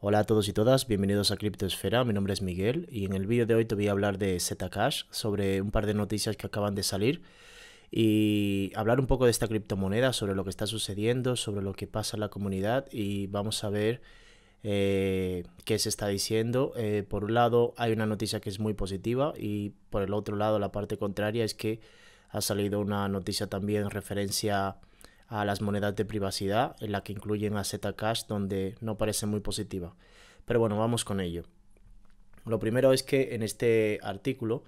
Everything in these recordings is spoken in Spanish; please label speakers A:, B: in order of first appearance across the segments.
A: Hola a todos y todas, bienvenidos a Criptosfera, mi nombre es Miguel y en el vídeo de hoy te voy a hablar de Zcash, sobre un par de noticias que acaban de salir y hablar un poco de esta criptomoneda, sobre lo que está sucediendo, sobre lo que pasa en la comunidad y vamos a ver eh, qué se está diciendo. Eh, por un lado hay una noticia que es muy positiva y por el otro lado la parte contraria es que ha salido una noticia también en referencia a a las monedas de privacidad, en la que incluyen a Zcash, donde no parece muy positiva. Pero bueno, vamos con ello. Lo primero es que en este artículo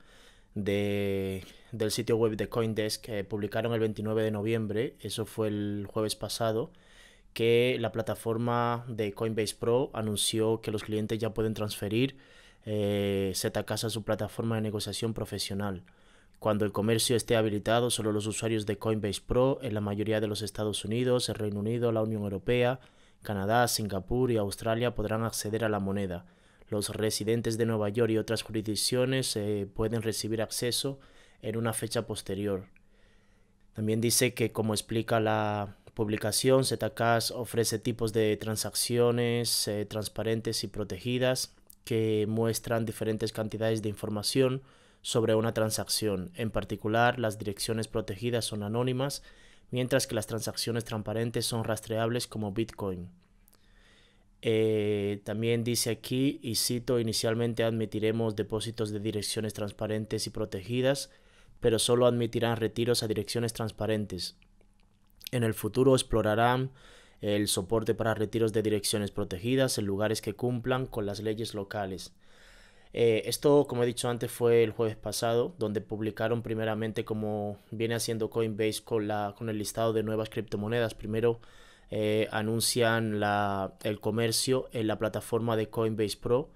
A: del sitio web de Coindesk que eh, publicaron el 29 de noviembre, eso fue el jueves pasado, que la plataforma de Coinbase Pro anunció que los clientes ya pueden transferir eh, Zcash a su plataforma de negociación profesional. Cuando el comercio esté habilitado, solo los usuarios de Coinbase Pro en la mayoría de los Estados Unidos, el Reino Unido, la Unión Europea, Canadá, Singapur y Australia podrán acceder a la moneda. Los residentes de Nueva York y otras jurisdicciones eh, pueden recibir acceso en una fecha posterior. También dice que, como explica la publicación, Zcash ofrece tipos de transacciones eh, transparentes y protegidas que muestran diferentes cantidades de información sobre una transacción. En particular, las direcciones protegidas son anónimas, mientras que las transacciones transparentes son rastreables como Bitcoin. Eh, también dice aquí, y cito, inicialmente admitiremos depósitos de direcciones transparentes y protegidas, pero solo admitirán retiros a direcciones transparentes. En el futuro explorarán el soporte para retiros de direcciones protegidas en lugares que cumplan con las leyes locales. Eh, esto, como he dicho antes, fue el jueves pasado, donde publicaron primeramente, como viene haciendo Coinbase con, el listado de nuevas criptomonedas. Primero eh, anuncian el comercio en la plataforma de Coinbase Pro,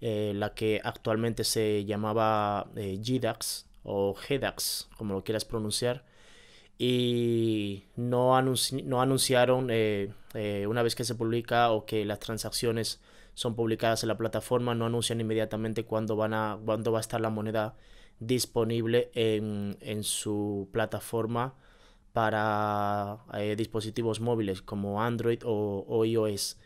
A: eh, la que actualmente se llamaba GDAX o GDAX, como lo quieras pronunciar y no, anunciaron eh, eh, una vez que se publica o que las transacciones son publicadas en la plataforma, no anuncian inmediatamente cuándo, van a, cuándo va a estar la moneda disponible en, su plataforma para eh, dispositivos móviles como Android o, o, iOS.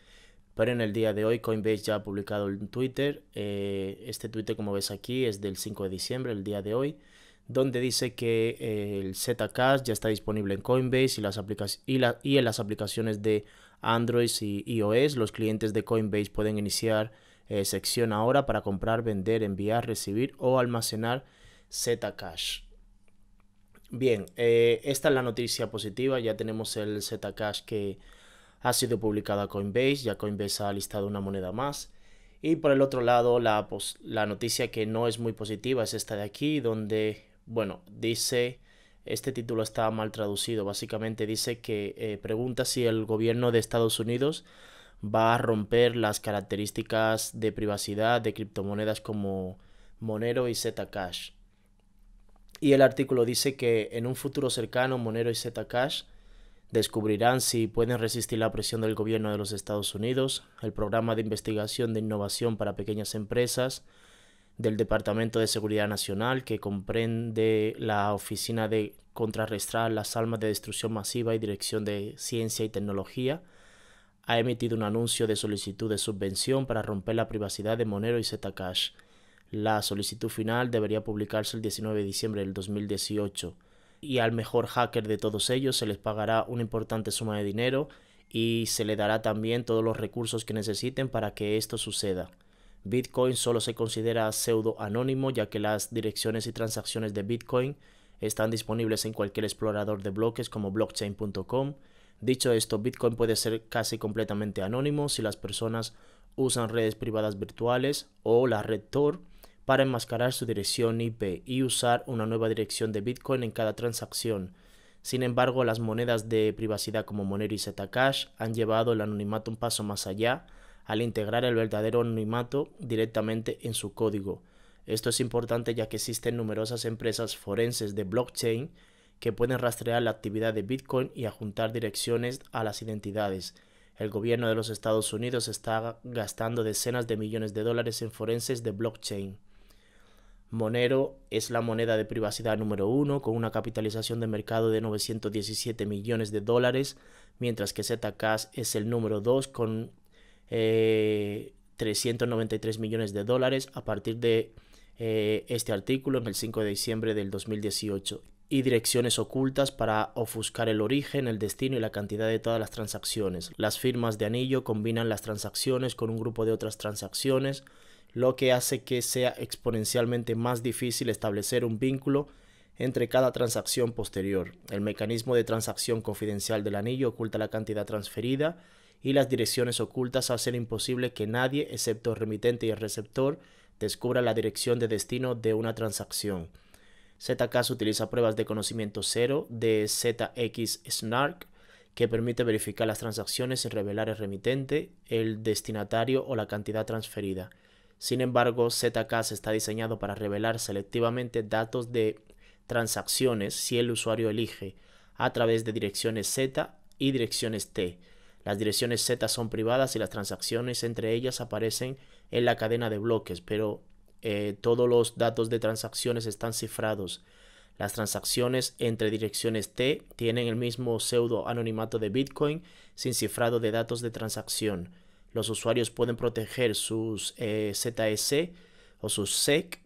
A: Pero en el día de hoy Coinbase ya ha publicado en Twitter. este Twitter, como ves aquí, es del 5 de diciembre, el día de hoy donde dice que eh, el Zcash ya está disponible en Coinbase y, las en las aplicaciones de Android y iOS. Los clientes de Coinbase pueden iniciar eh, sección ahora para comprar, vender, enviar, recibir o almacenar Zcash. Bien, eh, esta es la noticia positiva. Ya tenemos el Zcash que ha sido publicado a Coinbase. Ya Coinbase ha listado una moneda más. Y por el otro lado, la, la noticia que no es muy positiva es esta de aquí, donde bueno, dice, este título está mal traducido, básicamente dice que eh, pregunta si el gobierno de Estados Unidos va a romper las características de privacidad de criptomonedas como Monero y Zcash. Y el artículo dice que en un futuro cercano Monero y Zcash descubrirán si pueden resistir la presión del gobierno de los Estados Unidos, el programa de investigación de innovación para pequeñas empresas, del Departamento de Seguridad Nacional, que comprende la Oficina de Contrarrestar las Almas de Destrucción Masiva y Dirección de Ciencia y Tecnología, ha emitido un anuncio de solicitud de subvención para romper la privacidad de Monero y Zcash. La solicitud final debería publicarse el 19 de diciembre del 2018 y al mejor hacker de todos ellos se les pagará una importante suma de dinero y se le dará también todos los recursos que necesiten para que esto suceda. Bitcoin solo se considera pseudo anónimo ya que las direcciones y transacciones de Bitcoin están disponibles en cualquier explorador de bloques como blockchain.com. Dicho esto, Bitcoin puede ser casi completamente anónimo si las personas usan redes privadas virtuales o la red Tor para enmascarar su dirección IP y usar una nueva dirección de Bitcoin en cada transacción. Sin embargo, las monedas de privacidad como Monero y Zcash han llevado el anonimato un paso más allá al integrar el verdadero anonimato directamente en su código. Esto es importante ya que existen numerosas empresas forenses de blockchain que pueden rastrear la actividad de Bitcoin y adjuntar direcciones a las identidades. El gobierno de los Estados Unidos está gastando decenas de millones de dólares en forenses de blockchain. Monero es la moneda de privacidad número uno con una capitalización de mercado de 917 millones de dólares, mientras que Zcash es el número dos, con 393 eh, millones de dólares a partir de eh, este artículo en el 5 de diciembre del 2018 y direcciones ocultas para ofuscar el origen, el destino y la cantidad de todas las transacciones. Las firmas de anillo combinan las transacciones con un grupo de otras transacciones, lo que hace que sea exponencialmente más difícil establecer un vínculo entre cada transacción posterior. El mecanismo de transacción confidencial del anillo oculta la cantidad transferida, y las direcciones ocultas hacen imposible que nadie, excepto el remitente y el receptor, descubra la dirección de destino de una transacción. ZK utiliza pruebas de conocimiento cero de ZX Snark que permite verificar las transacciones sin revelar el remitente, el destinatario o la cantidad transferida. Sin embargo, ZK está diseñado para revelar selectivamente datos de transacciones si el usuario elige, a través de direcciones Z y direcciones T las direcciones Z son privadas y las transacciones entre ellas aparecen en la cadena de bloques, pero eh, todos los datos de transacciones están cifrados. Las transacciones entre direcciones T tienen el mismo pseudo anonimato de Bitcoin sin cifrado de datos de transacción. Los usuarios pueden proteger sus eh, ZS e o sus SEC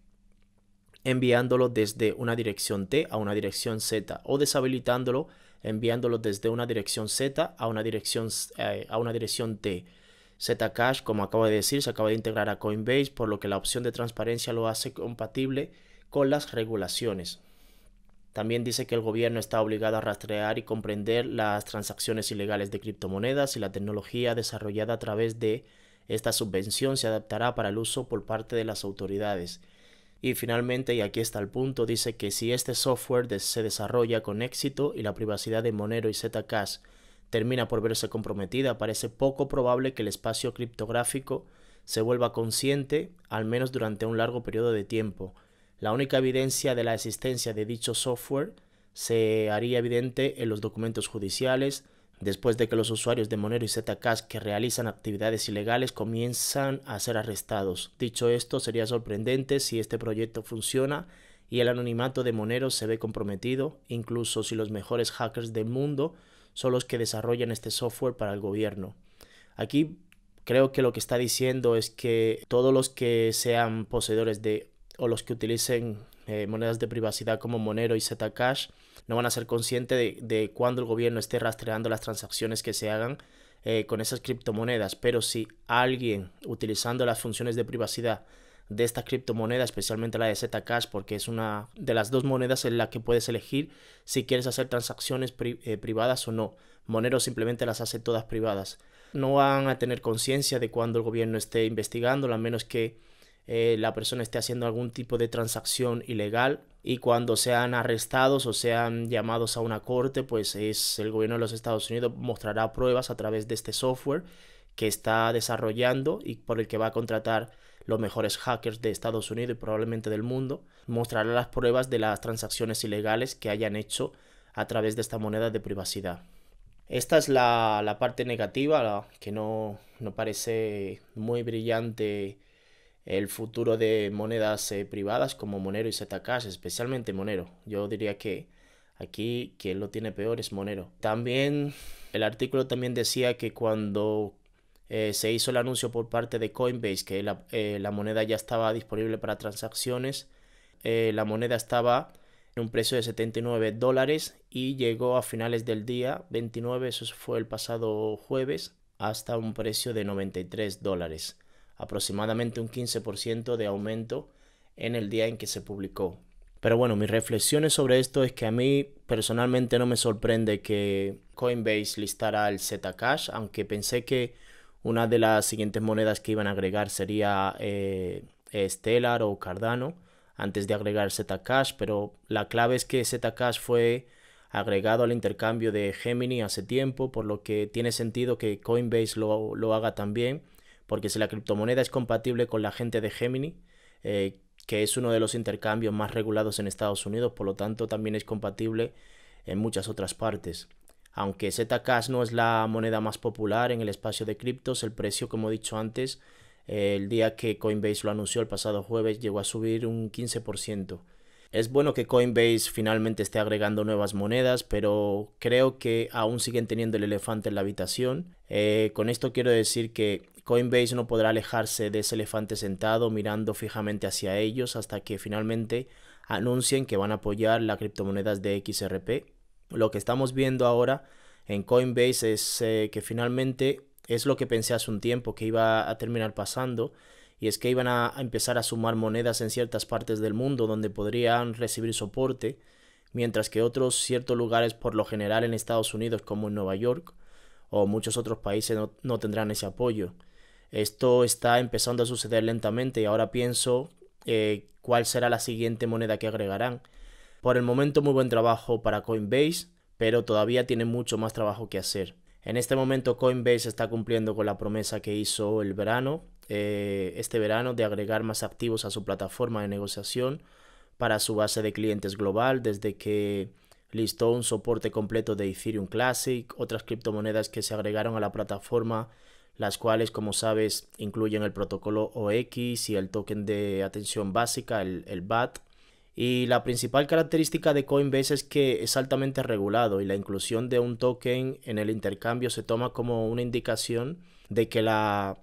A: enviándolo desde una dirección T a una dirección Z o deshabilitándolo enviándolo desde una dirección Z a una dirección, eh, a una dirección T. Zcash, como acabo de decir, se acaba de integrar a Coinbase, por lo que la opción de transparencia lo hace compatible con las regulaciones. También dice que el gobierno está obligado a rastrear y comprender las transacciones ilegales de criptomonedas y la tecnología desarrollada a través de esta subvención se adaptará para el uso por parte de las autoridades. Y finalmente, y aquí está el punto, dice que si este software se desarrolla con éxito y la privacidad de Monero y Zcash termina por verse comprometida, parece poco probable que el espacio criptográfico se vuelva consciente, al menos durante un largo periodo de tiempo. La única evidencia de la existencia de dicho software se haría evidente en los documentos judiciales, después de que los usuarios de Monero y Zcash que realizan actividades ilegales comienzan a ser arrestados. Dicho esto, sería sorprendente si este proyecto funciona y el anonimato de Monero se ve comprometido, incluso si los mejores hackers del mundo son los que desarrollan este software para el gobierno. Aquí creo que lo que está diciendo es que todos los que sean poseedores de o los que utilicen eh, monedas de privacidad como Monero y Zcash no van a ser conscientes de, de cuándo el gobierno esté rastreando las transacciones que se hagan eh, con esas criptomonedas. Pero si alguien utilizando las funciones de privacidad de esta criptomoneda, especialmente la de Zcash, porque es una de las dos monedas en la que puedes elegir si quieres hacer transacciones eh, privadas o no. Monero simplemente las hace todas privadas. No van a tener conciencia de cuando el gobierno esté investigando, a menos que eh, la persona esté haciendo algún tipo de transacción ilegal y cuando sean arrestados o sean llamados a una corte, pues es el gobierno de los Estados Unidos mostrará pruebas a través de este software que está desarrollando y por el que va a contratar los mejores hackers de Estados Unidos y probablemente del mundo, mostrará las pruebas de las transacciones ilegales que hayan hecho a través de esta moneda de privacidad. Esta es la, parte negativa, que no parece muy brillante el futuro de monedas eh, privadas como Monero y Zcash, especialmente Monero. Yo diría que aquí quien lo tiene peor es Monero. También el artículo también decía que cuando eh, se hizo el anuncio por parte de Coinbase que la, eh, la moneda ya estaba disponible para transacciones, la moneda estaba en un precio de 79 dólares y llegó a finales del día 29, eso fue el pasado jueves, hasta un precio de 93 dólares aproximadamente un 15% de aumento en el día en que se publicó. Pero bueno, mis reflexiones sobre esto es que a mí personalmente no me sorprende que Coinbase listara el Zcash, aunque pensé que una de las siguientes monedas que iban a agregar sería eh, Stellar o Cardano antes de agregar Zcash, pero la clave es que Zcash fue agregado al intercambio de Gemini hace tiempo, por lo que tiene sentido que Coinbase lo, lo haga también porque si la criptomoneda es compatible con la gente de Gemini, eh, que es uno de los intercambios más regulados en Estados Unidos, por lo tanto también es compatible en muchas otras partes. Aunque Zcash no es la moneda más popular en el espacio de criptos, el precio, como he dicho antes, eh, el día que Coinbase lo anunció el pasado jueves, llegó a subir un 15%. Es bueno que Coinbase finalmente esté agregando nuevas monedas, pero creo que aún siguen teniendo el elefante en la habitación. Eh, con esto quiero decir que Coinbase no podrá alejarse de ese elefante sentado mirando fijamente hacia ellos hasta que finalmente anuncien que van a apoyar las criptomonedas de XRP. Lo que estamos viendo ahora en Coinbase es eh, que finalmente es lo que pensé hace un tiempo que iba a terminar pasando y es que iban a, empezar a sumar monedas en ciertas partes del mundo donde podrían recibir soporte, mientras que otros ciertos lugares por lo general en Estados Unidos como en Nueva York o muchos otros países no tendrán ese apoyo. Esto está empezando a suceder lentamente y ahora pienso eh, cuál será la siguiente moneda que agregarán. Por el momento muy buen trabajo para Coinbase, pero todavía tiene mucho más trabajo que hacer. En este momento Coinbase está cumpliendo con la promesa que hizo el verano, eh, este verano, de agregar más activos a su plataforma de negociación para su base de clientes global desde que listó un soporte completo de Ethereum Classic, otras criptomonedas que se agregaron a la plataforma las cuales, como sabes, incluyen el protocolo OX y el token de atención básica, el, el BAT. Y la principal característica de Coinbase es que es altamente regulado y la inclusión de un token en el intercambio se toma como una indicación de que la,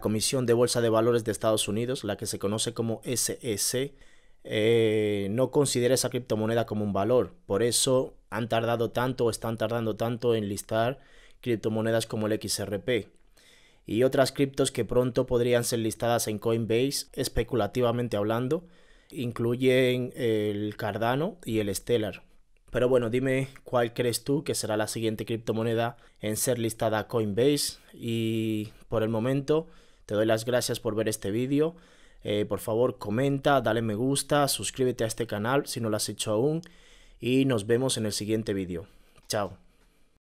A: Comisión de Bolsa de Valores de Estados Unidos, la que se conoce como SS, e eh, no considera esa criptomoneda como un valor. Por eso han tardado tanto o están tardando tanto en listar criptomonedas como el XRP y otras criptos que pronto podrían ser listadas en Coinbase, especulativamente hablando, incluyen eh, el Cardano y el Stellar. Pero bueno, dime cuál crees tú que será la siguiente criptomoneda en ser listada a Coinbase. Y por el momento te doy las gracias por ver este vídeo. Eh, por favor comenta, dale me gusta, suscríbete a este canal si no lo has hecho aún y nos vemos en el siguiente vídeo. Chao.